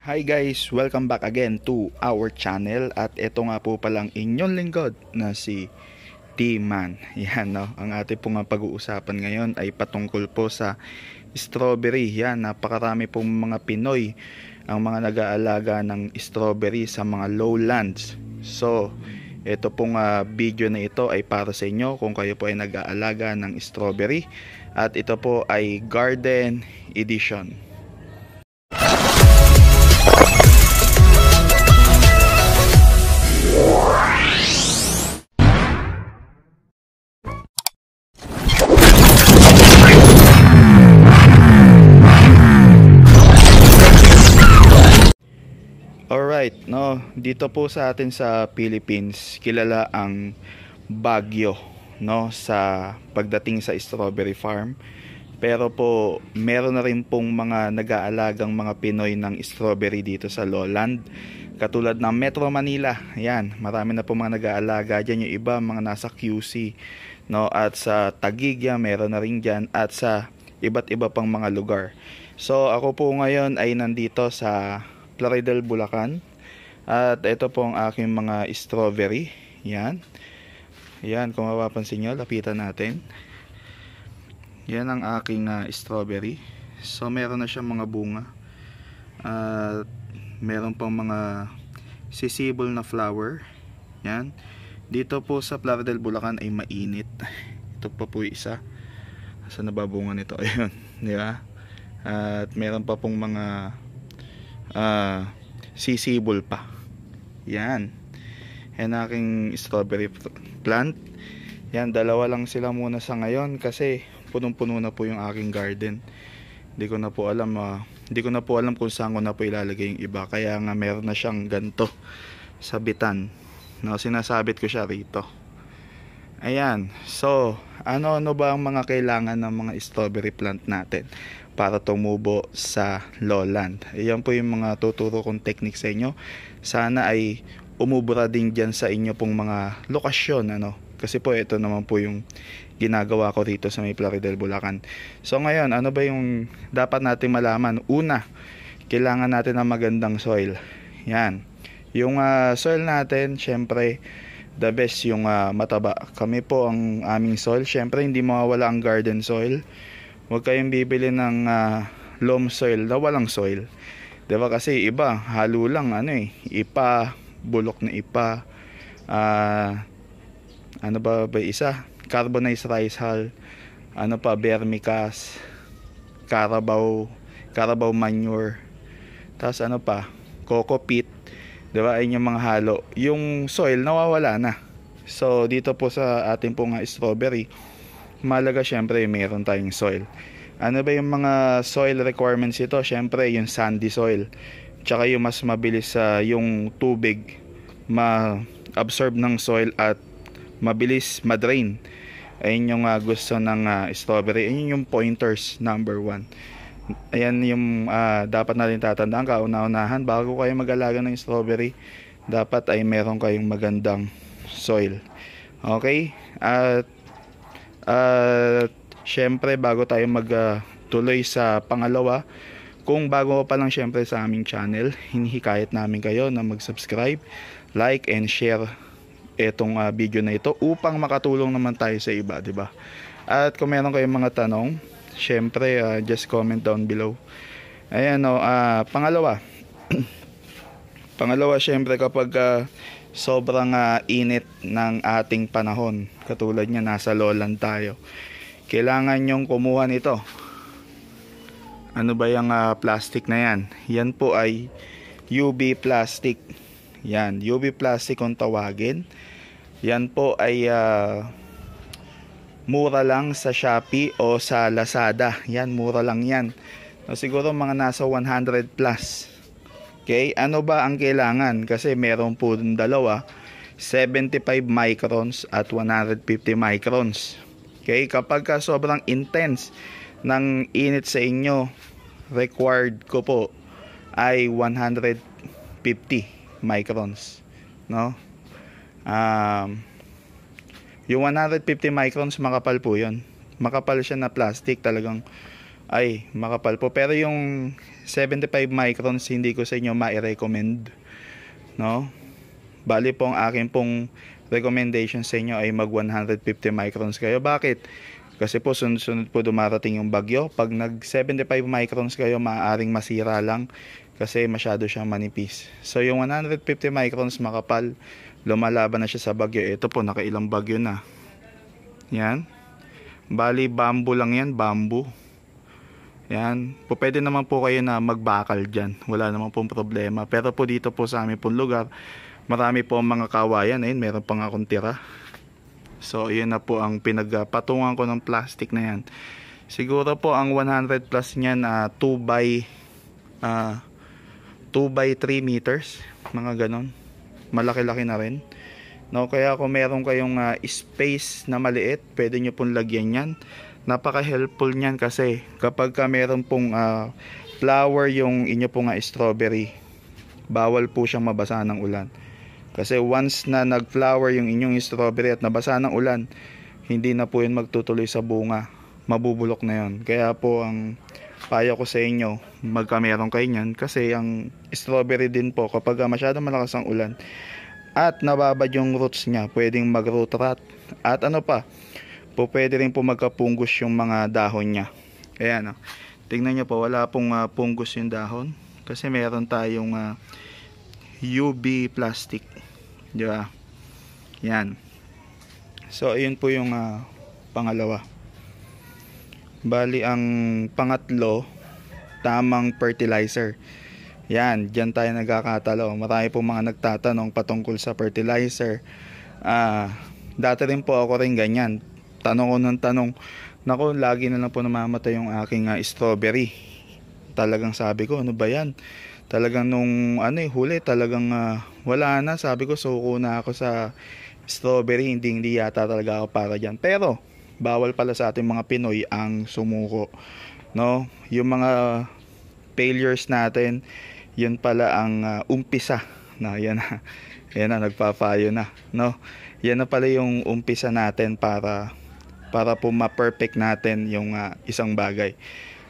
Hi guys! Welcome back again to our channel at ito nga po palang inyong lingkod na si T-Man. Yan no, ang ating pong pag-uusapan ngayon ay patungkol po sa strawberry. Yan, napakarami pong mga Pinoy ang mga nag-aalaga ng strawberry sa mga lowlands. So, ito pong uh, video na ito ay para sa inyo kung kayo po ay nag-aalaga ng strawberry at ito po ay garden edition. dito po sa atin sa Philippines, kilala ang Baguio, no, sa pagdating sa strawberry farm. Pero po, meron na rin pong mga nag-aalagang mga Pinoy ng strawberry dito sa lowland. Katulad ng Metro Manila, yan, marami na po mga nag-aalaga diyan Yung iba, mga nasa QC, no, at sa Taguigya, meron na rin diyan at sa iba't iba pang mga lugar. So, ako po ngayon ay nandito sa Plaridel, Bulacan. At ito po ang aking mga strawberry. Yan. Yan, kung mapapansin nyo, lapitan natin. Yan ang aking uh, strawberry. So, meron na siyang mga bunga. At meron pang mga sisibol na flower. Yan. Dito po sa Playa del Bulacan ay mainit. Ito pa po isa. Sa nababunga nito. Ayun. Di ba? At meron pa pong mga uh, sisibol pa. Yan. Yan aking strawberry plant. Yan, dalawa lang sila muna sa ngayon kasi punong-puno na po yung aking garden. Hindi ko na po alam, uh, hindi ko na po alam kung saan ko na po ilalagay yung iba. Kaya nga meron na siyang ganto sa bitan. No, sinasabit ko siya rito. Ayan. So, ano-ano ba ang mga kailangan ng mga strawberry plant natin para tumubo sa lowland. Iyan po yung mga tuturo kong technique sa inyo. Sana ay umubra din dyan sa inyo pong mga lokasyon. Ano? Kasi po ito naman po yung ginagawa ko dito sa may Plaridel, Bulacan. So ngayon, ano ba yung dapat natin malaman? Una, kailangan natin ng magandang soil. Yan. Yung uh, soil natin, syempre, the best yung uh, mataba. Kami po ang aming soil. Siyempre, hindi mawawala ang garden soil. Huwag kayong bibili ng uh, loam soil na walang soil. ba diba? Kasi iba, halo lang, ano eh, ipa, bulok na ipa, uh, ano ba ba isa? Carbonized rice hull, ano pa, vermicast, carabao, carabao manure, tapos ano pa, coco peat, diba, ay yung mga halo. Yung soil nawawala na. So dito po sa ating pong ah, strawberry, malaga syempre mayroon tayong soil. Ano ba yung mga soil requirements ito? Syempre yung sandy soil. Tsaka yung mas mabilis sa uh, yung tubig ma-absorb ng soil at mabilis ma-drain. Ayun yung uh, gusto ng uh, strawberry. Ayun yung pointers number one. Ayan yung uh, dapat natin tatandaan kauna-unahan bago kayo mag-alaga ng strawberry dapat ay meron kayong magandang soil. Okay? At at syempre bago tayo magtuloy uh, sa pangalawa, kung bago pa lang syempre sa aming channel, hinihikayat namin kayo na mag-subscribe, like and share itong uh, video na ito upang makatulong naman tayo sa iba, 'di ba? At kung meron kayong mga tanong, syempre uh, just comment down below ayan o uh, ah, pangalawa pangalawa syempre kapag uh, sobrang uh, init ng ating panahon katulad niya nasa lowland tayo kailangan nyong kumuha nito ano ba yung uh, plastic na yan yan po ay UV plastic yan UV plastic kung tawagin yan po ay uh, mura lang sa Shopee o sa Lazada. Yan, mura lang yan. No, siguro mga nasa 100 plus. Okay, ano ba ang kailangan? Kasi meron po dun dalawa, 75 microns at 150 microns. Okay, kapag ka sobrang intense ng init sa inyo, required ko po ay 150 microns. No? Um, yung 150 microns, makapal po yun. Makapal siya na plastic talagang ay makapal po. Pero yung 75 microns, hindi ko sa inyo ma-recommend. No? Bali po ang akin pong recommendation sa inyo ay mag 150 microns kayo. Bakit? Kasi po sunod-sunod po dumarating yung bagyo. Pag nag 75 microns kayo, maaaring masira lang kasi masyado siyang manipis. So yung 150 microns makapal, lumalaban na siya sa bagyo. Ito po, nakailang bagyo na. Yan. Bali, bamboo lang yan, bamboo. Yan. Po, pwede naman po kayo na magbakal dyan. Wala naman pong problema. Pero po dito po sa amin pong lugar, marami po mga kawayan. Ayun, meron pang akong tira. So, yun na po ang pinagpatungan ko ng plastic na yan. Siguro po ang 100 plus niyan, uh, ah, 2 by uh, ah, 2 by 3 meters. Mga ganon malaki-laki na rin. No, kaya kung meron kayong uh, space na maliit, pwede nyo pong lagyan yan. Napaka-helpful niyan kasi kapag ka meron pong uh, flower yung inyo pong uh, strawberry, bawal po siyang mabasa ng ulan. Kasi once na nag-flower yung inyong strawberry at nabasa ng ulan, hindi na po yun magtutuloy sa bunga. Mabubulok na yun. Kaya po ang payo ko sa inyo magkameron kayo niyan kasi ang strawberry din po kapag masyado malakas ang ulan at nababad yung roots niya pwedeng mag root rot at ano pa po pwede rin po magkapungus yung mga dahon niya ayan o oh. Ah. tingnan nyo po wala pong uh, ah, punggos yung dahon kasi meron tayong uh, ah, UV plastic di ba yan so ayun po yung uh, pangalawa Bali ang pangatlo, tamang fertilizer. Yan, diyan tayo nagkakatalo. Marami po mga nagtatanong patungkol sa fertilizer. Ah, dati rin po ako rin ganyan. Tanong ko ng tanong, nako lagi na lang po namamatay yung aking uh, strawberry. Talagang sabi ko, ano ba yan? Talagang nung ano eh, huli, talagang uh, wala na. Sabi ko, suko na ako sa strawberry. Hindi, hindi yata talaga ako para dyan. Pero, bawal pala sa ating mga Pinoy ang sumuko. No? Yung mga failures natin, yun pala ang uh, umpisa No, yan na yan na nagpapayo na no yan na pala yung umpisa natin para para po ma-perfect natin yung uh, isang bagay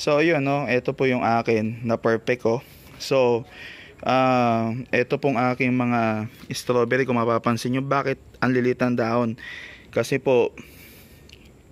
so yun no ito po yung akin na perfect ko oh. so uh, ito pong aking mga strawberry kung mapapansin nyo bakit ang lilit ng kasi po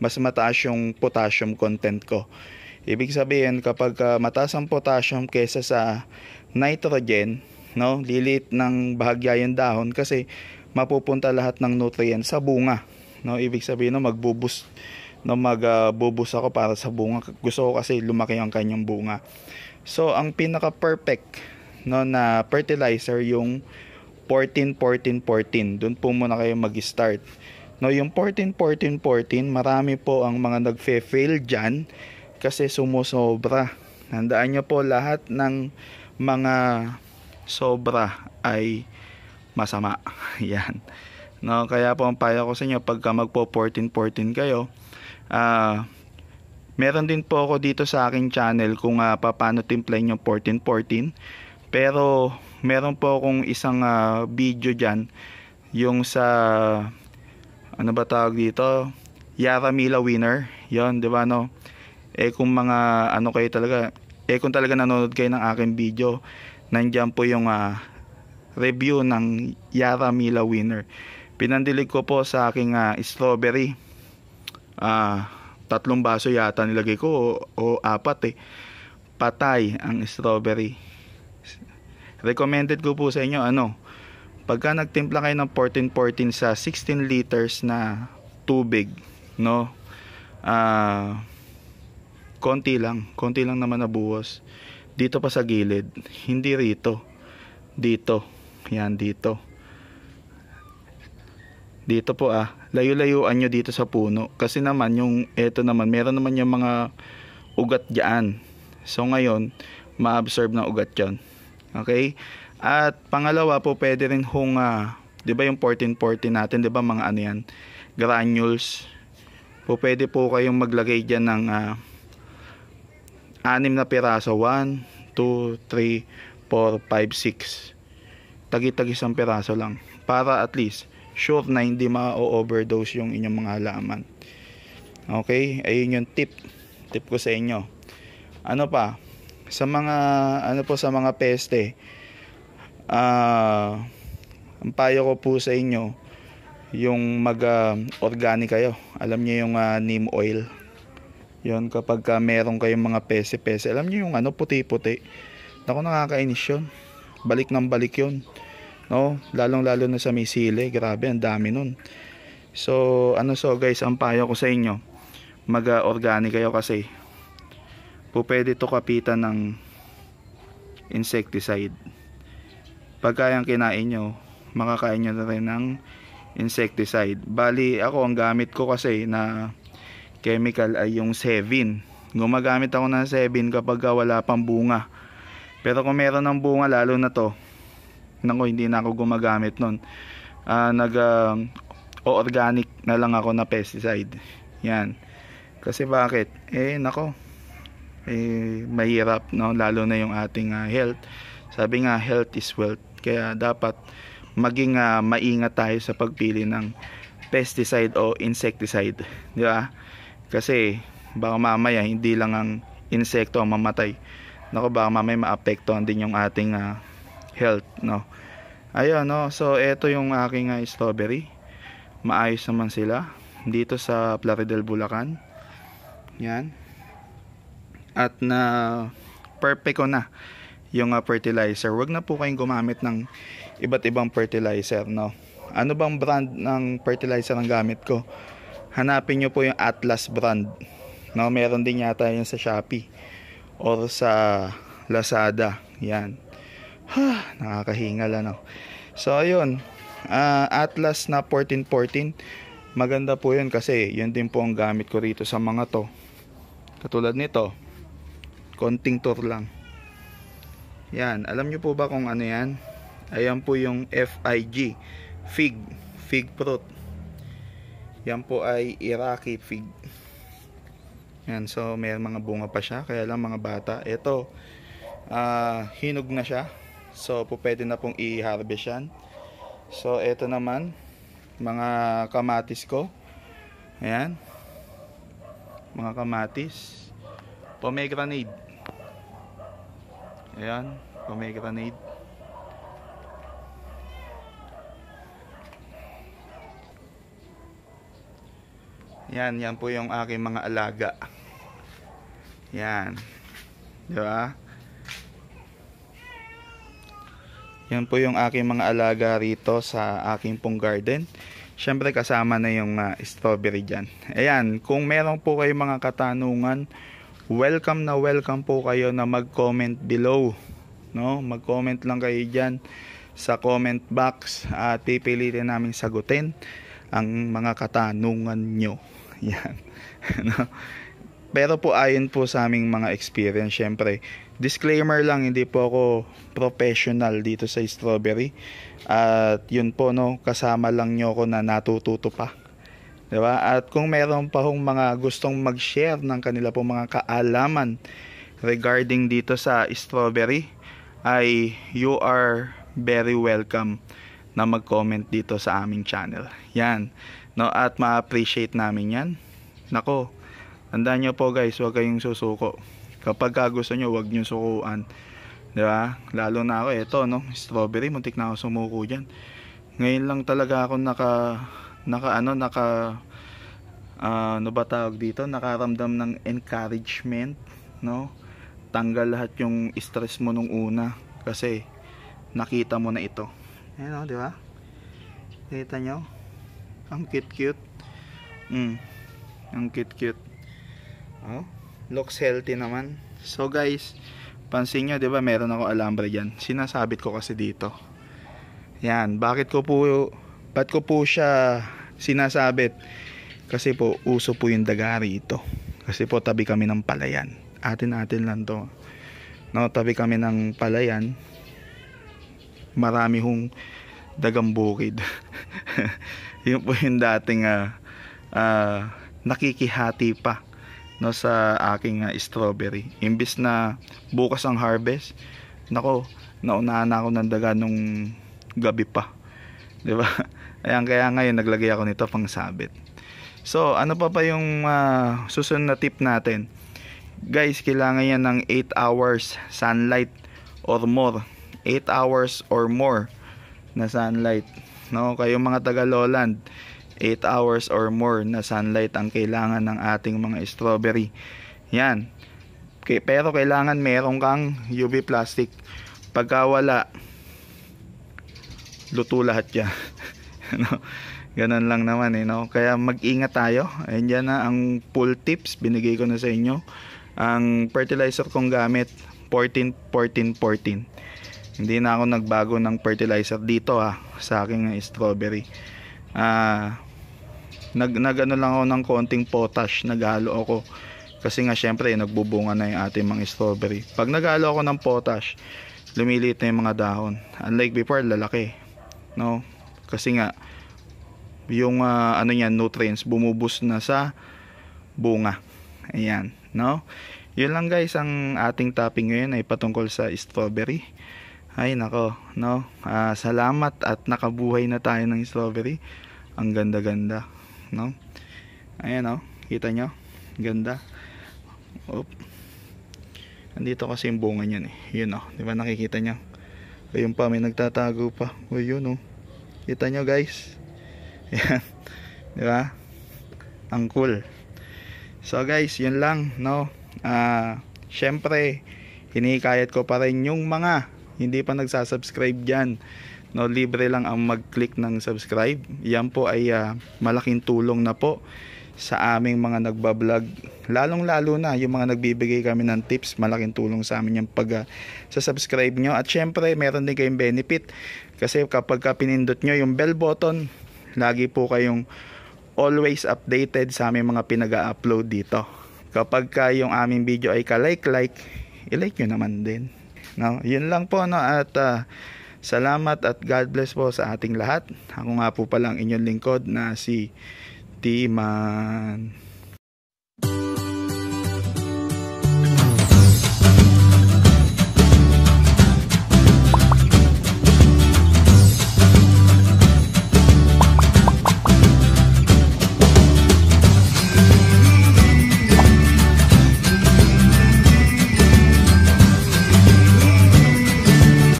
mas mataas yung potassium content ko. Ibig sabihin, kapag uh, mataas ang potassium kesa sa nitrogen, no, lilit ng bahagya yung dahon kasi mapupunta lahat ng nutrients sa bunga. No, ibig sabihin, no, magbubus no magbubus ah, uh, ako para sa bunga. Gusto ko kasi lumaki ang kanyang bunga. So, ang pinaka-perfect no na fertilizer yung 14 14 14. Doon po muna kayo mag-start. No, yung 14, 14, 14, marami po ang mga nagfe-fail dyan kasi sumusobra. Handaan nyo po lahat ng mga sobra ay masama. Yan. No, kaya po ang payo ko sa inyo pagka magpo 14, 14 kayo, ah, uh, Meron din po ako dito sa akin channel kung uh, ah, paano timplay yung 1414. Pero meron po akong isang uh, video dyan yung sa ano ba tawag dito Yaramila winner yon di ba no eh kung mga ano kayo talaga eh kung talaga nanonood kayo ng aking video nandyan po yung uh, review ng Yaramila winner pinandilig ko po sa aking uh, strawberry uh, tatlong baso yata nilagay ko o, o apat eh patay ang strawberry recommended ko po sa inyo ano Pagka nagtimpla kayo ng 14-14 sa 16 liters na tubig, no? Ah, uh, konti lang, konti lang naman nabuhos. Dito pa sa gilid, hindi rito. Dito. Yan dito. Dito po ah, layo-layuan nyo dito sa puno. Kasi naman yung eto naman, meron naman yung mga ugat diyan. So ngayon, maabsorb ng ugat 'yon. Okay? At pangalawa po, pwede rin hunga. Ah, di ba yung 1440 natin, di ba mga ano yan, granules. Po, pwede po kayong maglagay dyan ng uh, anim na piraso. 1, 2, 3, 4, 5, 6 tagi-tagi isang piraso lang para at least sure na hindi ma-overdose yung inyong mga halaman okay ayun yung tip tip ko sa inyo ano pa sa mga ano po sa mga peste uh, ang payo ko po sa inyo yung mag uh, organic kayo alam niyo yung uh, neem oil yon kapag uh, meron kayong mga pese-pese alam niyo yung ano puti-puti nako nakakainis yun balik ng balik yun no lalong lalo na sa misile grabe ang dami nun so ano so guys ang payo ko sa inyo mag uh, organic kayo kasi po pwede to kapitan ng insecticide pagkayang kinain nyo makakain nyo na rin ng insecticide bali ako ang gamit ko kasi na chemical ay yung 7 gumagamit ako ng 7 kapag wala pang bunga pero kung meron ng bunga lalo na to nako hindi na ako gumagamit nun uh, nag uh, ah, o organic na lang ako na pesticide yan kasi bakit eh nako eh mahirap no lalo na yung ating uh, health sabi nga health is wealth. Kaya dapat maging uh, maingat tayo sa pagpili ng pesticide o insecticide, di ba? Kasi baka mamaya hindi lang ang insekto ang mamatay. Nako baka mamaya maapektuhan din yung ating uh, health, no. Ayun, no. So ito yung aking uh, strawberry. Maayos naman sila dito sa Plaridel, Bulacan. Yan. At na perfect ko na yung uh, fertilizer. Huwag na po kayong gumamit ng iba't ibang fertilizer, no? Ano bang brand ng fertilizer ang gamit ko? Hanapin nyo po yung Atlas brand. No, meron din yata yun sa Shopee or sa Lazada. Yan. Ha, nakakahingal ano. So, ayun. Uh, Atlas na 1414. Maganda po yun kasi yun din po ang gamit ko rito sa mga to. Katulad nito. Konting tour lang. Yan, alam nyo po ba kung ano yan? Ayan po yung FIG, fig, fig fruit. Yan po ay Iraqi fig. Yan, so may mga bunga pa siya, kaya lang mga bata. Ito, uh, ah, hinog na siya. So, po pwede na pong i-harvest yan. So, ito naman, mga kamatis ko. Ayan. Mga kamatis. Pomegranate Ayan, kung may grenade. Yan, yan po yung aking mga alaga. Yan. Di ba? Yan po yung aking mga alaga rito sa aking pong garden. Siyempre kasama na yung uh, strawberry dyan. Ayan, kung meron po kayong mga katanungan, welcome na welcome po kayo na mag-comment below. No? Mag-comment lang kayo diyan sa comment box at pipilitin namin sagutin ang mga katanungan nyo. Yan. no? Pero po ayon po sa aming mga experience, syempre, disclaimer lang, hindi po ako professional dito sa strawberry. At yun po, no, kasama lang nyo ako na natututo pa. 'Di ba? At kung meron pa hong mga gustong mag-share ng kanila pong mga kaalaman regarding dito sa strawberry ay you are very welcome na mag-comment dito sa aming channel. Yan. No, at ma-appreciate namin 'yan. Nako. Tandaan niyo po guys, huwag kayong susuko. Kapag ka gusto niyo, huwag niyo sukuan. 'Di ba? Lalo na ako ito, no, strawberry, muntik na ako sumuko diyan. Ngayon lang talaga ako naka naka ano naka uh, ano ba tawag dito nakaramdam ng encouragement no tanggal lahat yung stress mo nung una kasi nakita mo na ito ayan o oh, di ba kita nyo ang cute cute mm, ang cute cute oh, looks healthy naman so guys pansin nyo di ba meron ako alambre dyan sinasabit ko kasi dito yan bakit ko po Ba't ko po siya sinasabit? Kasi po, uso po yung dagari ito. Kasi po, tabi kami ng palayan. Atin-atin lang to. No, tabi kami ng palayan. Marami hong dagang bukid. yun po yung dating uh, uh, nakikihati pa no sa aking uh, strawberry. Imbis na bukas ang harvest, nako, naunahan ako ng daga nung gabi pa. 'Di ba? Ayan kaya ngayon naglagay ako nito pang sabit. So, ano pa pa yung uh, susunod na tip natin? Guys, kailangan yan ng 8 hours sunlight or more. 8 hours or more na sunlight. No, kayo mga taga Loland, 8 hours or more na sunlight ang kailangan ng ating mga strawberry. Yan. Pero kailangan meron kang UV plastic. Pagka wala, luto lahat yan no? ganun lang naman eh, no? kaya mag-ingat tayo ayan dyan na ang full tips binigay ko na sa inyo ang fertilizer kong gamit 14 14 14 hindi na ako nagbago ng fertilizer dito ha ah, sa aking ah, strawberry ah nag, nag ano lang ako ng konting potash naghalo ako kasi nga syempre eh, nagbubunga na yung ating mga strawberry pag naghalo ako ng potash lumiliit na yung mga dahon unlike before lalaki no kasi nga yung uh, ano niyan nutrients bumubus na sa bunga ayan no yun lang guys ang ating topping ngayon ay patungkol sa strawberry ay nako no uh, salamat at nakabuhay na tayo ng strawberry ang ganda ganda no ayan no kita nyo ganda Oop. nandito kasi yung bunga niyan eh yun no di ba nakikita nyo ayun pa may nagtatago pa o yun oh kita nyo guys yan di ba ang cool so guys yun lang no ah uh, syempre hinikayat ko pa rin yung mga hindi pa nagsasubscribe dyan no libre lang ang mag-click ng subscribe yan po ay uh, malaking tulong na po sa aming mga nagbablog. Lalong lalo na yung mga nagbibigay kami ng tips. Malaking tulong sa amin yung pag uh, sa subscribe nyo. At syempre meron din kayong benefit. Kasi kapag ka pinindot nyo yung bell button, lagi po kayong always updated sa aming mga pinag-upload dito. Kapag ka yung aming video ay ka-like-like, i-like nyo naman din. No? Yun lang po. No? At uh, salamat at God bless po sa ating lahat. Ako nga po palang inyong lingkod na si Budiman